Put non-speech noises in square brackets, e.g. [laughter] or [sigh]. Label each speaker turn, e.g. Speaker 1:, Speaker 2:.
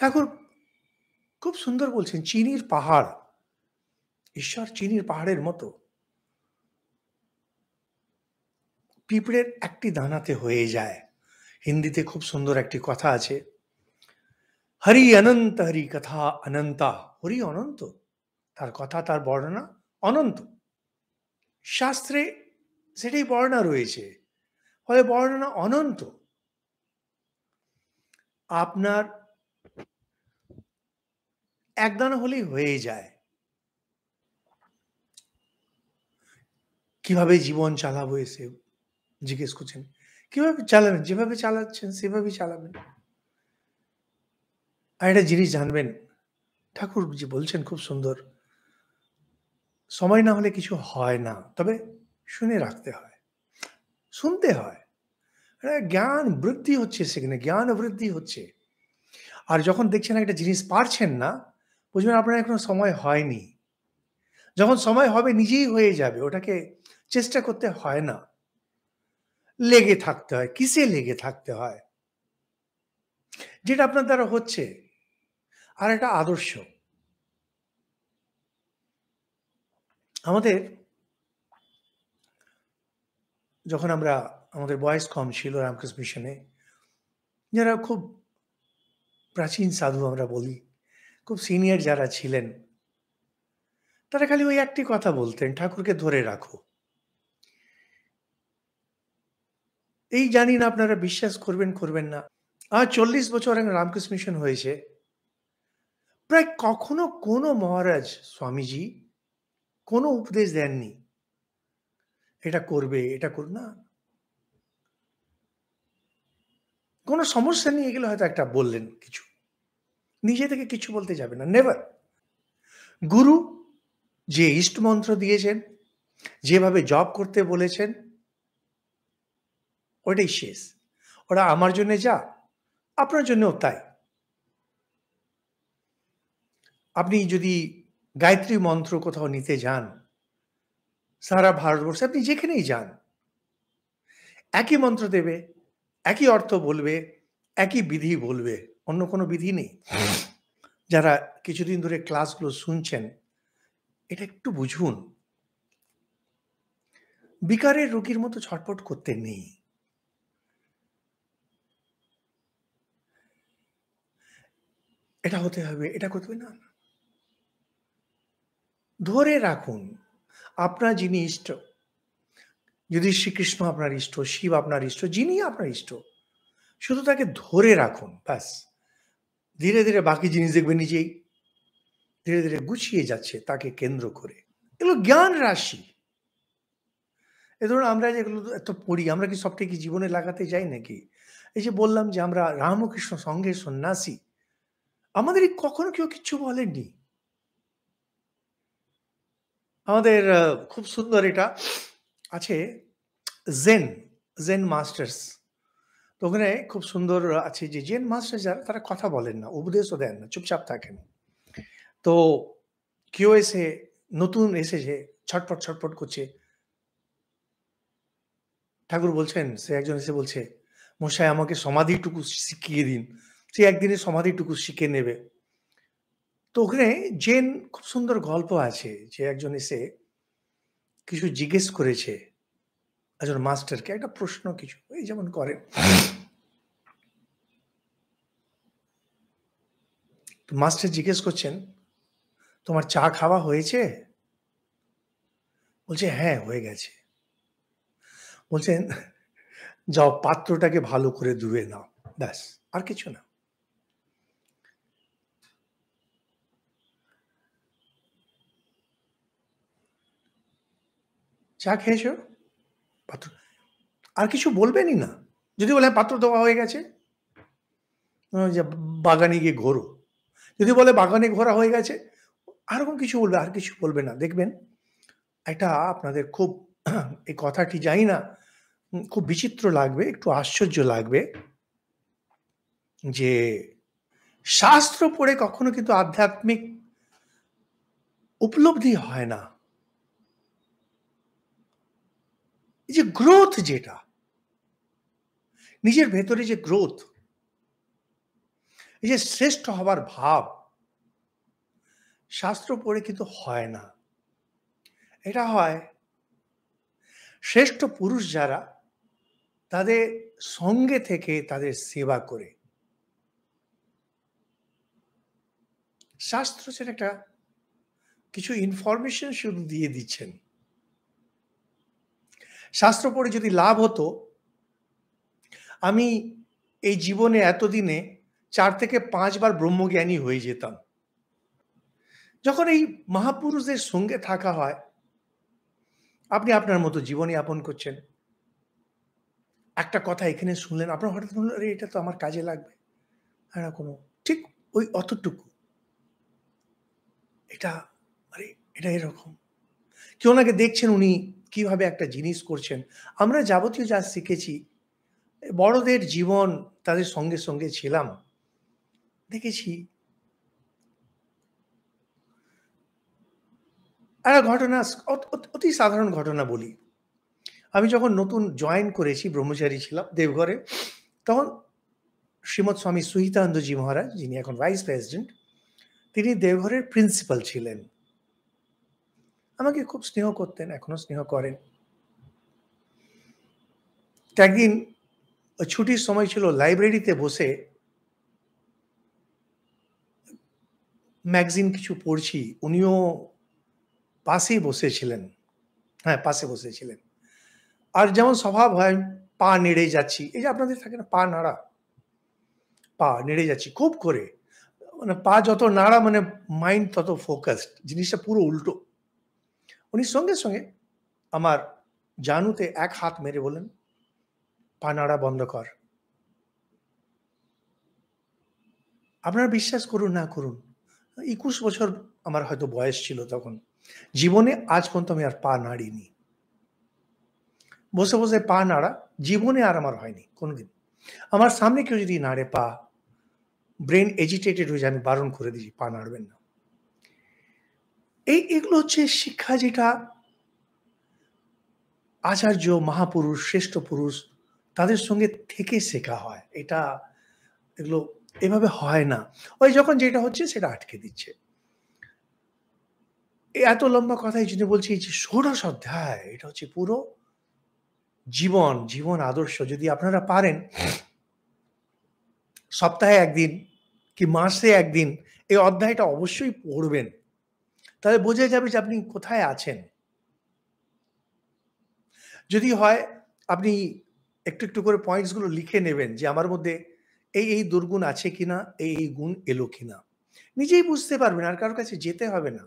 Speaker 1: ঠাকুর খুব সুন্দর বলছেন চিনির পাহাড় ঈশ্বর চিনির পাহাড়ের মতো পিঁপড়ের একটি দানাতে হয়ে যায় হিন্দিতে খুব সুন্দর একটি কথা আছে হরি অনন্ত হরি কথা অনন্তা হরি অনন্ত তার কথা তার বর্ণনা অনন্ত শাস্ত্রে সেটাই বর্ণনা রয়েছে ফলে বর্ণনা অনন্ত আপনার একদানা হলেই হয়ে যায় কিভাবে জীবন চালাবো এসে জিজ্ঞেস করছেন কিভাবে চালাবেন যেভাবে চালাচ্ছেন সেভাবেই চালাবেন আর একটা জিনিস জানবেন ঠাকুর যে বলছেন খুব সুন্দর সময় না হলে কিছু হয় না তবে শুনে রাখতে হয় শুনতে হয় জ্ঞান বৃদ্ধি হচ্ছে সেখানে জ্ঞান বৃদ্ধি হচ্ছে আর যখন দেখছেন একটা জিনিস পারছেন না বুঝবেন আপনার এখনো সময় হয়নি যখন সময় হবে নিজেই হয়ে যাবে ওটাকে চেষ্টা করতে হয় না লেগে থাকতে হয় কিসে লেগে থাকতে হয় যেটা আপনার দ্বারা হচ্ছে আর একটা আদর্শ আমাদের যখন আমরা আমাদের বয়স কম ছিল রামকৃষ্ণ মিশনে যারা খুব প্রাচীন সাধু আমরা বলি খুব সিনিয়র যারা ছিলেন তারা খালি ওই একটি কথা বলতেন ঠাকুরকে ধরে রাখো এই জানি না আপনারা বিশ্বাস করবেন করবেন না আর চল্লিশ বছর আগে রামকৃষ্ণ মিশন হয়েছে প্রায় কখনো কোনো মহারাজ স্বামীজি কোনো উপদেশ দেননি এটা করবে এটা করুন না কোনো সমস্যা নেই এগুলো হয়তো একটা বললেন কিছু নিজে থেকে কিছু বলতে যাবে না নেভার গুরু যে ইষ্ট মন্ত্র দিয়েছেন যেভাবে জব করতে বলেছেন ওটাই শেষ ওরা আমার জন্য যা আপনার জন্যও তাই আপনি যদি গায়ত্রী মন্ত্র কোথাও নিতে যান সারা ভারতবর্ষে আপনি যেখানেই যান একই মন্ত্র দেবে একই অর্থ বলবে একই বিধি বলবে অন্য কোনো বিধি নেই যারা কিছুদিন ধরে ক্লাসগুলো শুনছেন এটা একটু বুঝুন বিকারের রোগীর মতো ছটপট করতে নেই এটা হতে হবে এটা করতে হবে না ধরে রাখুন আপনার যিনি ইষ্ট যদি শ্রীকৃষ্ণ আপনার ইষ্ট শিব আপনার ইষ্ট যিনি আপনার ইষ্ট শুধু তাকে ধরে রাখুন ব্যাস ধীরে ধীরে বাকি জিনিস দেখবে নিজেই ধীরে ধীরে গুছিয়ে যাচ্ছে তাকে কেন্দ্র করে এগুলো জ্ঞান রাশি এ ধরুন আমরা যেগুলো এত পড়ি আমরা কি সবটাই কি জীবনে লাগাতে যাই নাকি এই যে বললাম যে আমরা রামকৃষ্ণ সঙ্গে সন্ন্যাসী আমাদের কখনো কেউ কিচ্ছু বলেননি আমাদের খুব সুন্দর এটা আছে জেন জেন মাস্টার্স তো ওখানে খুব সুন্দর আছে যে জেন মাস্টার যারা তারা কথা বলেন না উপদেশও দেন না চুপচাপ থাকেন তো কেউ এসে নতুন এসেছে ছটপট ছটপট করছে ঠাকুর বলছেন সে একজন এসে বলছে মশাই আমাকে সমাধিটুকু শিখিয়ে দিন সে একদিনে সমাধিটুকু শিখে নেবে তো ওখানে জেন খুব সুন্দর গল্প আছে যে একজন এসে কিছু জিজ্ঞেস করেছে একজন মাস্টারকে একটা প্রশ্ন কিছু এই যেমন করে মাস্টার জিজ্ঞেস করছেন তোমার চা খাওয়া হয়েছে বলছে হ্যাঁ হয়ে গেছে বলছেন যাও পাত্রটাকে ভালো করে ধুয়ে নাও ব্যাস আর কিছু না চা খেয়েছো পাত্র আর কিছু বলবেনই না যদি বলে হ্যাঁ, পাত্র দেওয়া হয়ে গেছে যে বাগানে গিয়ে ঘোরো যদি বলে বাগানে ঘোরা হয়ে গেছে আর কিছু বলবে আর কিছু বলবে না দেখবেন এটা আপনাদের খুব [clears throat] এই কথাটি জানি না খুব বিচিত্র লাগবে একটু আশ্চর্য লাগবে যে শাস্ত্র পড়ে কখনো কিন্তু আধ্যাত্মিক উপলব্ধি হয় না এই যে গ্রোথ যেটা নিজের ভেতরে যে গ্রোথ এই যে শ্রেষ্ঠ হবার ভাব শাস্ত্র পড়ে কিন্তু হয় না এটা হয় শ্রেষ্ঠ পুরুষ যারা তাদের সঙ্গে থেকে তাদের সেবা করে শাস্ত্র সেটা একটা কিছু ইনফরমেশন শুধু দিয়ে দিচ্ছেন শাস্ত্র পড়ে যদি লাভ হতো আমি এই জীবনে এতদিনে চার থেকে পাঁচবার ব্রহ্মজ্ঞানী হয়ে যেতাম যখন এই মহাপুরুষদের সঙ্গে থাকা হয় আপনি আপনার মতো জীবনে যাপন করছেন একটা কথা এখানে শুনলেন আপনার হঠাৎ মনে আরে এটা তো আমার কাজে লাগবে হ্যাঁ কোনো ঠিক ওই অতটুকু এটা আরে এটা এরকম কেউ ওনাকে দেখছেন উনি কিভাবে একটা জিনিস করছেন আমরা যাবতীয় যা শিখেছি বড়দের জীবন তাদের সঙ্গে সঙ্গে ছিলাম দেখেছি একটা ঘটনা অতি সাধারণ ঘটনা বলি আমি যখন নতুন জয়েন করেছি ব্রহ্মচারী ছিলাম দেবঘরে তখন শ্রীমৎ স্বামী সুহিতানন্দজি মহারাজ যিনি এখন ভাইস প্রেসিডেন্ট তিনি দেবঘরের প্রিন্সিপাল ছিলেন আমাকে খুব স্নেহ করতেন এখনো স্নেহ করেন একদিন ছুটির সময় ছিল লাইব্রেরিতে বসে ম্যাগজিন কিছু পড়ছি উনিও পাশেই বসেছিলেন হ্যাঁ পাশে বসেছিলেন আর যেমন স্বভাব হয় পা নেড়ে যাচ্ছি এই যে আপনাদের থাকে না পা নাড়া পা নেড়ে যাচ্ছি খুব করে মানে পা যত নাড়া মানে মাইন্ড তত ফোকাসড জিনিসটা পুরো উল্টো উনি সঙ্গে সঙ্গে আমার জানুতে এক হাত মেরে বলেন পানাড়া বন্ধ কর আপনারা বিশ্বাস করুন না করুন একুশ বছর আমার হয়তো বয়স ছিল তখন জীবনে আজ পর্যন্ত আমি আর পা নাড়িনি বসে বসে পা নাড়া জীবনে আর আমার হয়নি কোনোদিন আমার সামনে কেউ যদি নাড়ে পা ব্রেন এজিটেটেড হয়ে যায় আমি বারণ করে দিয়েছি পা নাড়বেন না এই এগুলো হচ্ছে শিক্ষা যেটা আচার্য মহাপুরুষ শ্রেষ্ঠ পুরুষ তাদের সঙ্গে থেকে শেখা হয় এটা এগুলো এভাবে হয় না ওই যখন যেটা হচ্ছে সেটা আটকে দিচ্ছে এত লম্বা কথাই এই জন্য বলছি যে ষোড়শ অধ্যায় এটা হচ্ছে পুরো জীবন জীবন আদর্শ যদি আপনারা পারেন সপ্তাহে একদিন কি মাসে একদিন এই অধ্যায়টা অবশ্যই পড়বেন তাহলে বোঝা যাবে যে আপনি কোথায় আছেন যদি হয় আপনি একটু একটু করে পয়েন্টসগুলো লিখে নেবেন যে আমার মধ্যে এই এই দুর্গুণ আছে কিনা এই এই গুণ এলো কিনা নিজেই বুঝতে পারবেন আর কারোর কাছে যেতে হবে না